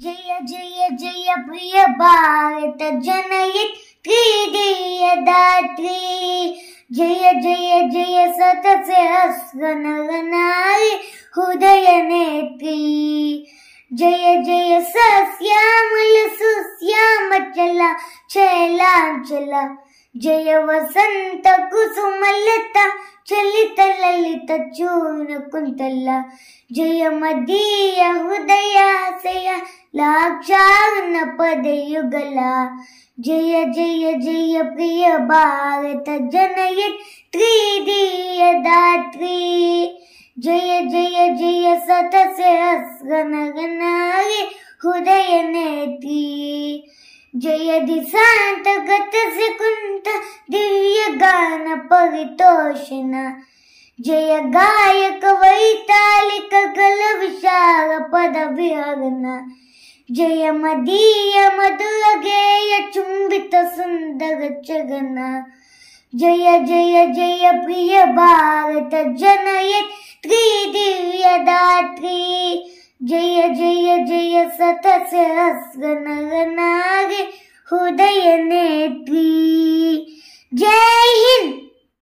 जय जय जय प्रिय भारत जनयित त्रिदेयदात्री जय जय जय सतसहस्रनगनारि हृदयनेत्री जय जय सस्यामल सुश्यामचला चलाञ्चला जय वसन्त कुसुमलता चलित ललित चूर्णकुन्तला जय मदीय लाक्षाग्न पदयुगला जय जय जय प्रिय भारत जनयत् त्रिदीयदात्री जय जय जय सतसहस्रनगनारि हृदय नेत्री जय दिशांत गत सिकुन्त दिव्य गान परितोषण जय गायक वैतालिक गल विशाल पद विहगना जय मदीय मधुलगेय चुंबित सुंदर जगन जय जय जय प्रिय भारत जनय त्रिदिव्य दात्री जय जय जय सत सहस्र नारे हृदय नेत्री जय